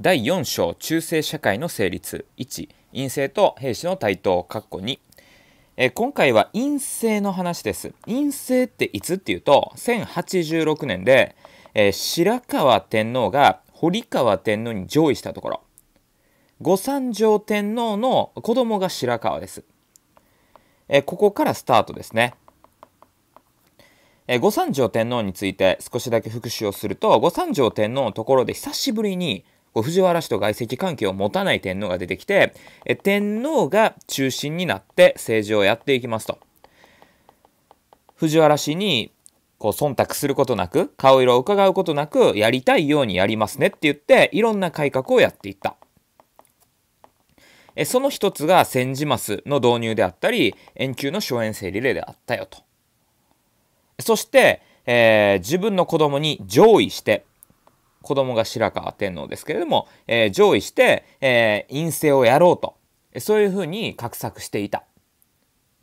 第4章中世社会の成立1陰性と兵士の台頭括弧2え今回は陰性の話です陰性っていつっていうと1086年で、えー、白河天皇が堀川天皇に上位したところ御三条天皇の子供が白河です、えここからスタートですねえ御三条天皇について少しだけ復習をすると御三条天皇のところで久しぶりにこう藤原氏と外籍関係を持たない天皇が出てきて、え天皇が中心になって政治をやっていきますと。藤原氏にこう忖度することなく顔色をうかがうことなくやりたいようにやりますねって言っていろんな改革をやっていった。えその一つが戦時マスの導入であったり延球の荘園制リレーであったよと。そして、えー、自分の子供に上位して子供が白河天皇ですけれども、えー、上位して、えー、陰性をやろうとそういうふうに画策していた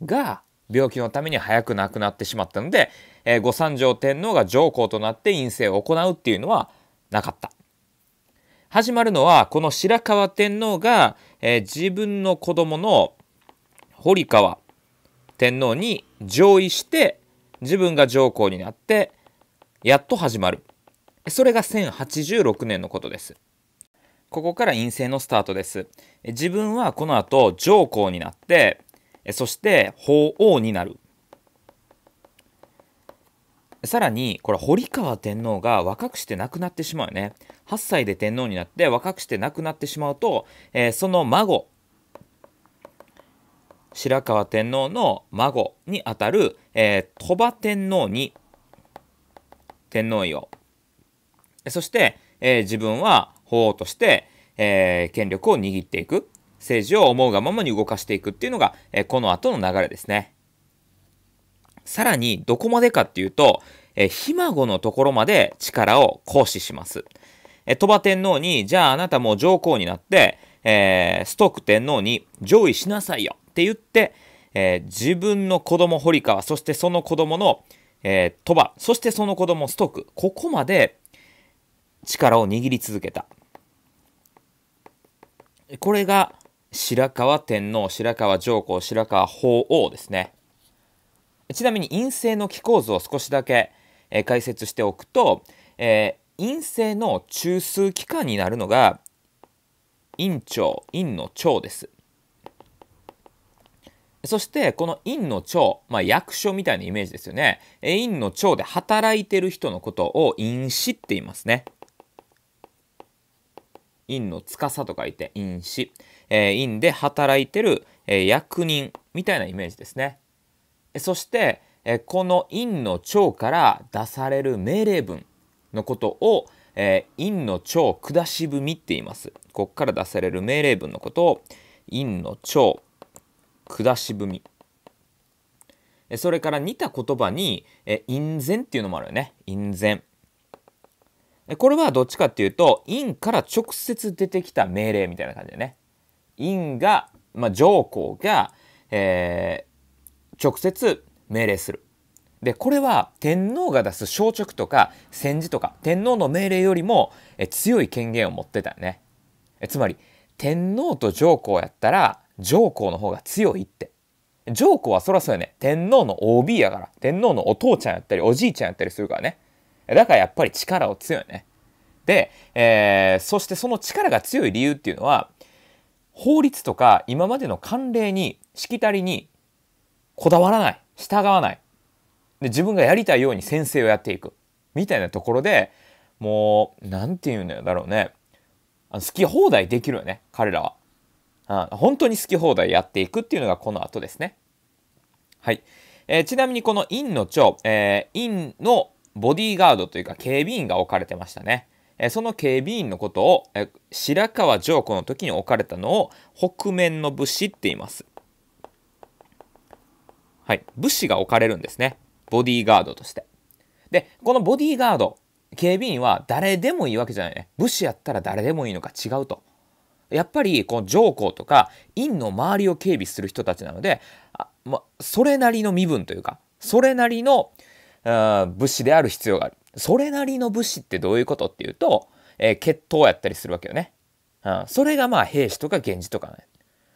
が病気のために早く亡くなってしまったので、えー、御三条天皇が上皇となって陰性を行うっていうのはなかった。始まるのはこの白河天皇が、えー、自分の子供の堀川天皇に上位して自分が上皇になってやっと始まる。それが1086年のことです。ここから陰性のスタートです。自分はこの後上皇になって、そして法王になる。さらに、これ、堀川天皇が若くして亡くなってしまうよね。8歳で天皇になって若くして亡くなってしまうと、えー、その孫、白河天皇の孫にあたる、えー、鳥羽天皇に天皇位をそして、えー、自分は法王として、えー、権力を握っていく政治を思うがままに動かしていくっていうのが、えー、この後の流れですね。さらにどこまでかっていうと、えー、ひ孫のところまで力を行使します。えー、鳥羽天皇に、じゃああなたも上皇になって、えー、ストック天皇に上位しなさいよって言って、えー、自分の子供堀川、そしてその子供の、えー、鳥羽、そしてその子供ストック、ここまで力を握り続けた。これが白河天皇、白河上皇、白河法皇ですね。ちなみに陰性の気構図を少しだけ、え解説しておくと、えー、陰性の中枢機関になるのが陰長、陰の長です。そしてこの陰の長、まあ、役所みたいなイメージですよね。陰の長で働いてる人のことを陰死って言いますね。院の司と書いて院士、えー、院で働いてる、えー、役人みたいなイメージですね。そして、えー、この院の長から出される命令文のことを、えー、院の長下し文って言います。ここから出される命令文のことを院の長下し文。それから似た言葉に、えー、院前っていうのもあるよね。院前。これはどっちかっていうと陰から直接出てきた命令みたいな感じでね陰が、まあ、上皇が、えー、直接命令するでこれは天皇が出す小直とか戦時とか天皇の命令よりもえ強い権限を持ってたよねえつまり天皇と上皇やったら上皇の方が強いって上皇はそらそうやね天皇の OB やから天皇のお父ちゃんやったりおじいちゃんやったりするからねだからやっぱり力を強いね。で、えー、そしてその力が強い理由っていうのは、法律とか今までの慣例に、しきたりにこだわらない、従わない。で、自分がやりたいように先生をやっていく。みたいなところで、もう、なんて言うんだろうね。あの好き放題できるよね、彼らは。あ本当に好き放題やっていくっていうのがこの後ですね。はい。えー、ちなみにこの陰の蝶、えー、陰のボディーガードというか警備員が置かれてましたね。その警備員のことを白河上皇の時に置かれたのを北面の武士って言います。はい、武士が置かれるんですね。ボディーガードとして。で、このボディーガード、警備員は誰でもいいわけじゃないね。武士やったら誰でもいいのか違うと。やっぱりこの上皇とか院の周りを警備する人たちなのであ、ま、それなりの身分というかそれなりの物資である必要がある。それなりの物資ってどういうことっていうと、えー、血統やったりするわけよね。うん、それがまあ兵士とか源氏とかね。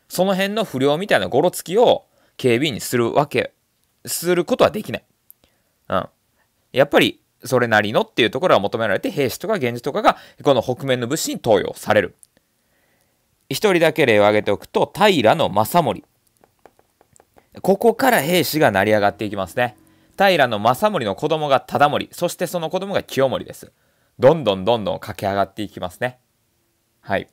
その辺の不良みたいなごろつきを警備員にするわけ、することはできない。うん。やっぱりそれなりのっていうところは求められて兵士とか源氏とかがこの北面の武士に投与される。一人だけ例を挙げておくと平の正盛。ここから兵士が成り上がっていきますね。平の正盛の子供が忠盛、そしてその子供が清盛です。どんどんどんどん駆け上がっていきますね。はい。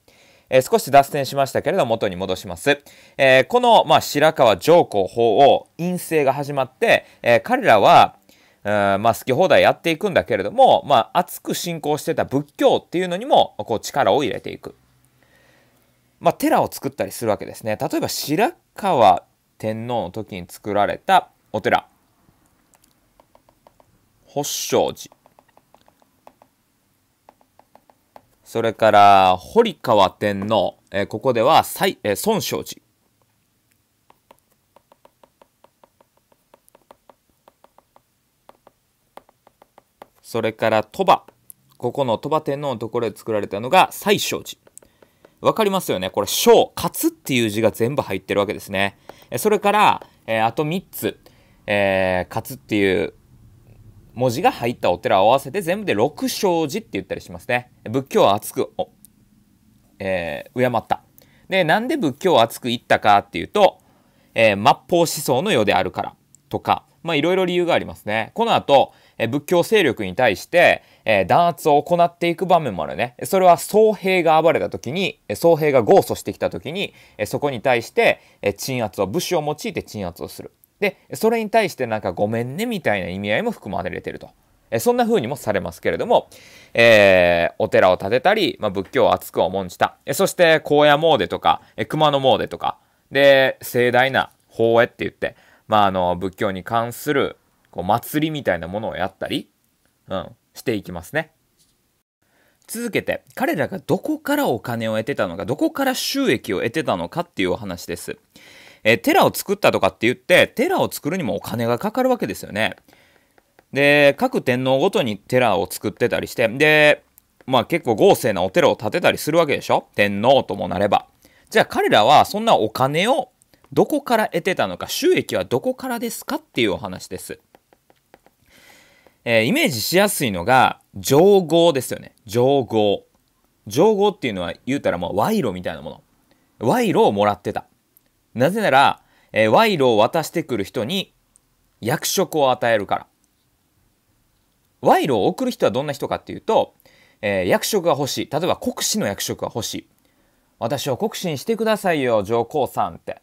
えー、少し脱線しましたけれど元に戻します。えー、この、まあ、白河上皇法王、陰性が始まって、えー、彼らは、まあ、好き放題やっていくんだけれども、まあ、熱く信仰してた仏教っていうのにもこう力を入れていく、まあ、寺を作ったりするわけですね例えば白河天皇の時に作られたお寺発祥寺。それから、堀川天皇。えここでは、最、え孫昌寺。それから鳥羽。ここの鳥羽天皇のところで作られたのが西勝寺。わかりますよねこれ、勝、勝っていう字が全部入ってるわけですね。それから、えー、あと3つ、えー、勝っていう文字が入ったお寺を合わせて全部で六勝寺って言ったりしますね。仏教を厚く、えー、敬った。で、なんで仏教を厚く言ったかっていうと、えー、末法思想の世であるからとか、まあいろいろ理由がありますね。この後、えー、仏教勢力に対して、えー、弾圧を行っていく場面もあるね。それは僧兵が暴れた時に、僧兵が豪訴してきた時に、えー、そこに対して、えー、鎮圧を、武士を用いて鎮圧をする。で、それに対してなんかごめんねみたいな意味合いも含まれてると。えそんな風にもされますけれども、えー、お寺を建てたり、まあ、仏教を熱く重んじた。えそして、荒野詣とか、え熊野詣とか、で、盛大な法会って言って、まあ、あの、仏教に関する、こう、祭りみたいなものをやったり、うん、していきますね。続けて、彼らがどこからお金を得てたのか、どこから収益を得てたのかっていうお話です。えー、寺を作ったとかって言って、寺を作るにもお金がかかるわけですよね。で、各天皇ごとに寺を作ってたりして、で、まあ結構豪勢なお寺を建てたりするわけでしょ天皇ともなれば。じゃあ彼らはそんなお金をどこから得てたのか、収益はどこからですかっていうお話です。えー、イメージしやすいのが、情合ですよね。情合。情合っていうのは言うたらもう賄賂みたいなもの。賄賂をもらってた。なぜなら、えー、賄賂を渡してくる人に役職を与えるから。賄賂を送る人はどんな人かっていうと、えー、役職が欲しい。例えば国士の役職が欲しい。私を国士にしてくださいよ、上皇さんって。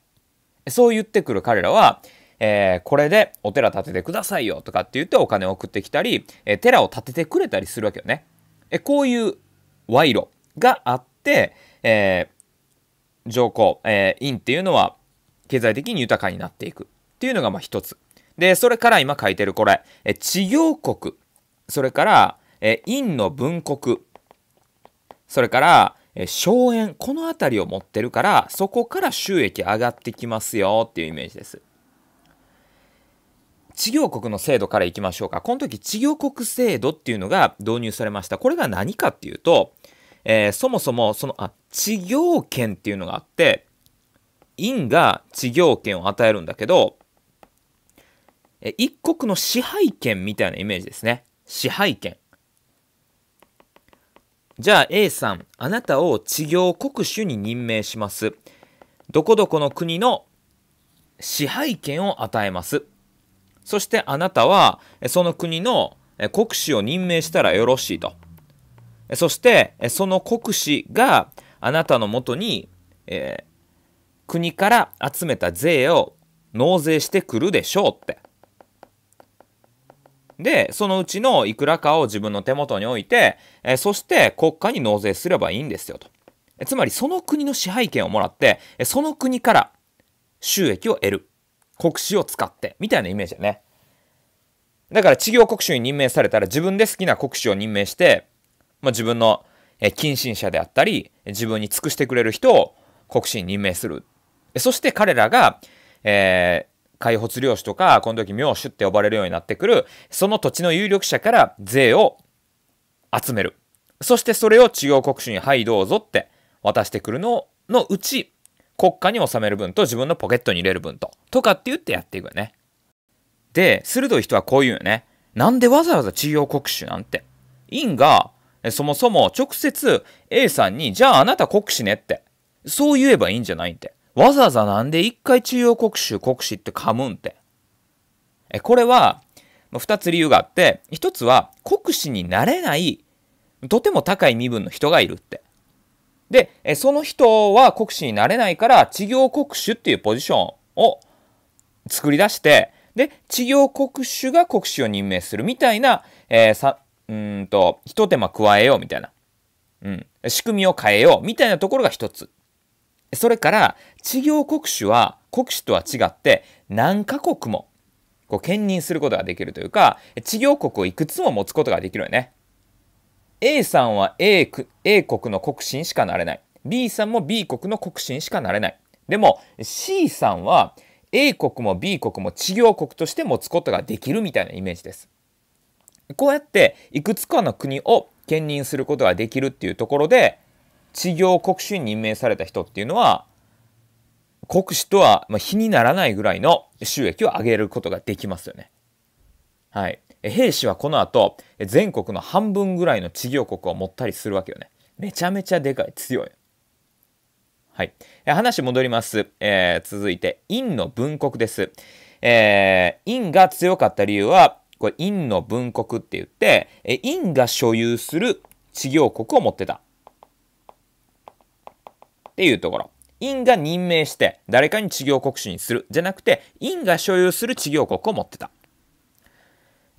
そう言ってくる彼らは、えー、これでお寺建ててくださいよとかって言ってお金を送ってきたり、えー、寺を建ててくれたりするわけよね。えこういう賄賂があって、え上皇、え院っていうのは経済的に豊かになっていくっていうのがまあ一つ。で、それから今書いてるこれ、え治療国、それから、え陰の分国、それから、え荘園、この辺りを持ってるから、そこから収益上がってきますよっていうイメージです。治療国の制度からいきましょうか。この時、治療国制度っていうのが導入されました。これが何かっていうと、えー、そもそも、その、あ、治療権っていうのがあって、院が治療権を与えるんだけど、一国の支配権みたいなイメージですね。支配権。じゃあ A さん、あなたを治療国主に任命します。どこどこの国の支配権を与えます。そしてあなたは、その国の国主を任命したらよろしいと。そして、その国主があなたのもとに、えー、国から集めた税を納税してくるでしょうって。で、そのうちのいくらかを自分の手元に置いて、えそして国家に納税すればいいんですよと。えつまりその国の支配権をもらって、えその国から収益を得る。国史を使って。みたいなイメージだね。だから、治業国主に任命されたら自分で好きな国主を任命して、まあ、自分の近親者であったり、自分に尽くしてくれる人を国主に任命する。そして彼らが、えー、開発領主とか、この時名主って呼ばれるようになってくる、その土地の有力者から税を集める。そしてそれを中央国主に、はいどうぞって渡してくるののうち、国家に収める分と自分のポケットに入れる分と、とかって言ってやっていくよね。で、鋭い人はこう言うよね。なんでわざわざ中央国主なんて。委員が、そもそも直接 A さんに、じゃああなた国主ねって。そう言えばいいんじゃないって。わざわざなんで一回中央国臭国史って噛むんって。え、これは、二つ理由があって、一つは国史になれない、とても高い身分の人がいるって。で、えその人は国史になれないから、地業国主っていうポジションを作り出して、で、地業国主が国士を任命するみたいな、えー、さ、うんと、一手間加えようみたいな。うん。仕組みを変えようみたいなところが一つ。それから地業国主は国主とは違って何カ国もこう兼任することができるというか地業国をいくつも持つことができるよね。A さんは A, A 国の国心しかなれない B さんも B 国の国心しかなれないでも C さんは A 国も B 国も地業国として持つことができるみたいなイメージです。こうやっていくつかの国を兼任することができるっていうところで治療国主に任命された人っていうのは国主とは比にならないぐらいの収益を上げることができますよね。はい。兵士はこの後全国の半分ぐらいの地療国を持ったりするわけよね。めちゃめちゃでかい強い。はい、話戻ります、えー、続いて陰の文国です、えー、陰が強かった理由はこれ陰の文国って言って陰が所有する地療国を持ってたっていうところ。院が任命して誰かに治療国主にするじゃなくて院が所有する治療国を持ってた。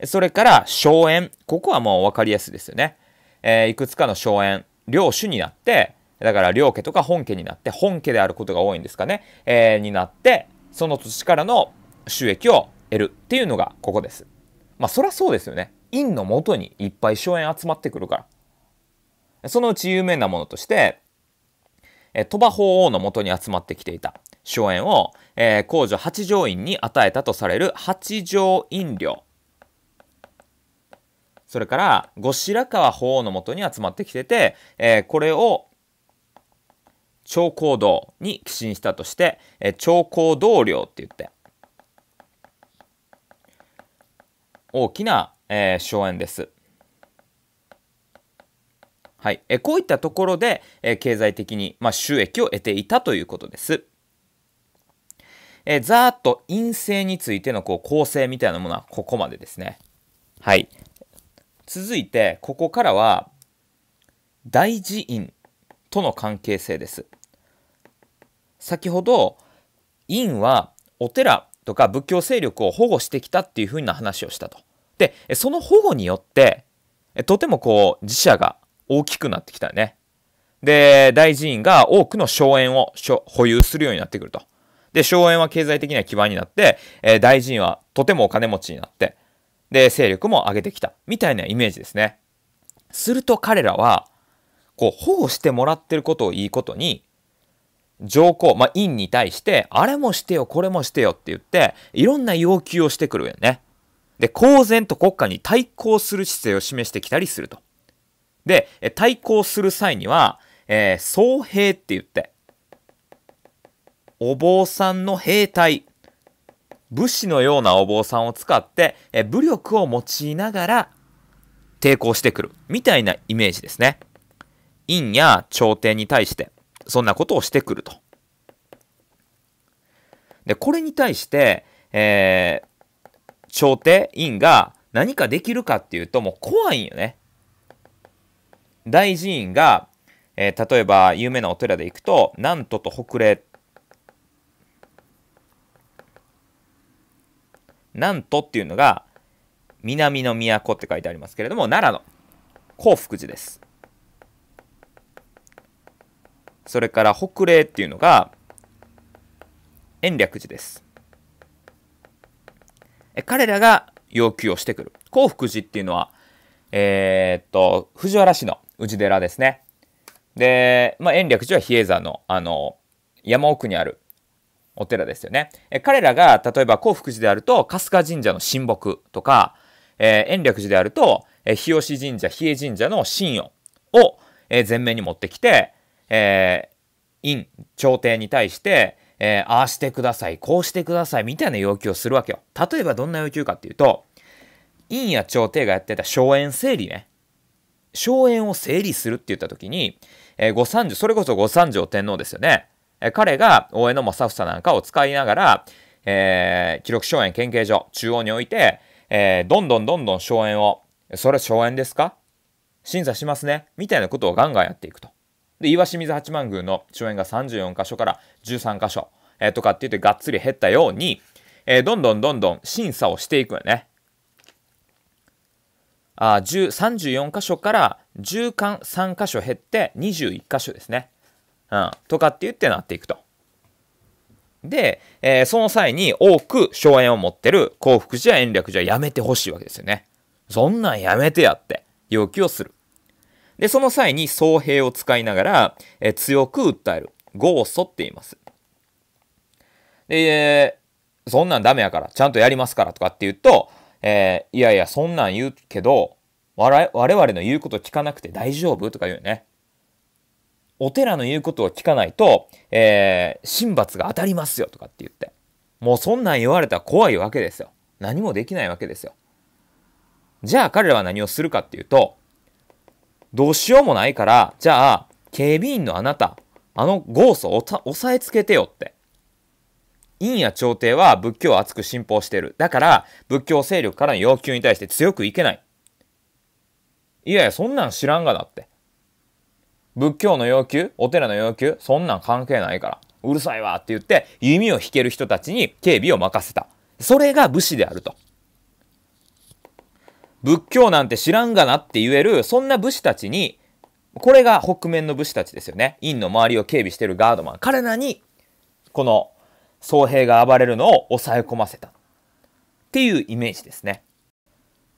それから荘園。ここはもう分かりやすいですよね。えー、いくつかの荘園。領主になって、だから領家とか本家になって、本家であることが多いんですかね。えー、になって、その土地からの収益を得るっていうのがここです。まあそりゃそうですよね。院のもとにいっぱい荘園集まってくるから。そのうち有名なものとして、鳥羽法皇のもとに集まってきていた荘園を、えー、皇女八条院に与えたとされる八条院領それから後白河法皇のもとに集まってきてて、えー、これを長江道に寄進したとして、えー、長江道領って言って大きな、えー、荘園です。はい、えこういったところで、え経済的に、まあ、収益を得ていたということです。えざーっと陰性についてのこう構成みたいなものはここまでですね。はい。続いて、ここからは、大寺院との関係性です。先ほど、院はお寺とか仏教勢力を保護してきたっていうふうな話をしたと。で、その保護によって、とてもこう、自社が大きくなってきたね。で、大臣院が多くの荘園を保有するようになってくると。で、荘園は経済的な基盤になって、えー、大臣はとてもお金持ちになって、で、勢力も上げてきた。みたいなイメージですね。すると彼らは、こう、保護してもらってることをいいことに、上皇、まあ、院に対して、あれもしてよ、これもしてよって言って、いろんな要求をしてくるよね。で、公然と国家に対抗する姿勢を示してきたりすると。で、対抗する際には、えー、総兵って言って、お坊さんの兵隊、武士のようなお坊さんを使って、え武力を用いながら抵抗してくる、みたいなイメージですね。院や朝廷に対して、そんなことをしてくると。で、これに対して、えー、朝廷、院が何かできるかっていうと、もう怖いんよね。大寺院が、えー、例えば有名なお寺で行くと、南都と北霊。南都っていうのが、南の都って書いてありますけれども、奈良の興福寺です。それから北霊っていうのが、延暦寺です。え彼らが要求をしてくる。興福寺っていうのは、えー、っと、藤原氏の氏寺ですね。で、まあ、延暦寺は比叡山の、あの、山奥にあるお寺ですよね。え彼らが、例えば興福寺であると、春日神社の神木とか、えー、延暦寺であると、えー、日吉神社、比叡神社の神音を、えー、前面に持ってきて、えー、院、朝廷に対して、えー、ああしてください、こうしてください、みたいな要求をするわけよ。例えばどんな要求かっていうと、院や朝廷がやってた荘園整理ね。荘園を整理するって言った時に、えー、御三条、それこそ御三条天皇ですよね。えー、彼が大江の正房なんかを使いながら、えー、記録荘園研究所、中央において、えー、どんどんどんどん荘園を、それ荘園ですか審査しますね。みたいなことをガンガンやっていくと。で、岩清水八幡宮の荘園が34箇所から13箇所、えー、とかって言ってがっつり減ったように、えー、どんどんどんどん審査をしていくよね。あ34箇所から10巻3箇所減って21箇所ですね。うん、とかって言ってなっていくと。で、えー、その際に多く荘園を持ってる幸福寺や延暦寺はやめてほしいわけですよね。そんなんやめてやって要求をする。で、その際に僧兵を使いながら、えー、強く訴える。ゴーソって言います。で、えー、そんなんダメやから、ちゃんとやりますからとかって言うと、えー、いやいや、そんなん言うけど、我々の言うこと聞かなくて大丈夫とか言うよね。お寺の言うことを聞かないと、えー、神罰が当たりますよとかって言って。もうそんなん言われたら怖いわけですよ。何もできないわけですよ。じゃあ彼らは何をするかっていうと、どうしようもないから、じゃあ、警備員のあなた、あのゴースを押さえつけてよって。院や朝廷は仏教を厚く信奉している。だから、仏教勢力からの要求に対して強くいけない。いやいや、そんなん知らんがなって。仏教の要求、お寺の要求、そんなん関係ないから。うるさいわって言って、弓を引ける人たちに警備を任せた。それが武士であると。仏教なんて知らんがなって言える、そんな武士たちに、これが北面の武士たちですよね。院の周りを警備してるガードマン。彼らに、この僧兵が暴れるのを抑え込ませた。っていうイメージですね。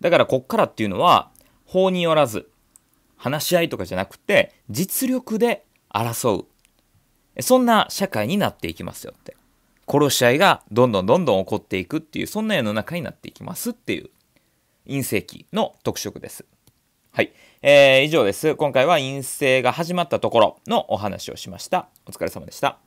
だからこっからっていうのは、法によらず、話し合いとかじゃなくて、実力で争う。そんな社会になっていきますよって。殺し合いがどんどんどんどん起こっていくっていう、そんな世の中になっていきますっていう、陰性期の特色です。はい。えー、以上です。今回は陰性が始まったところのお話をしました。お疲れ様でした。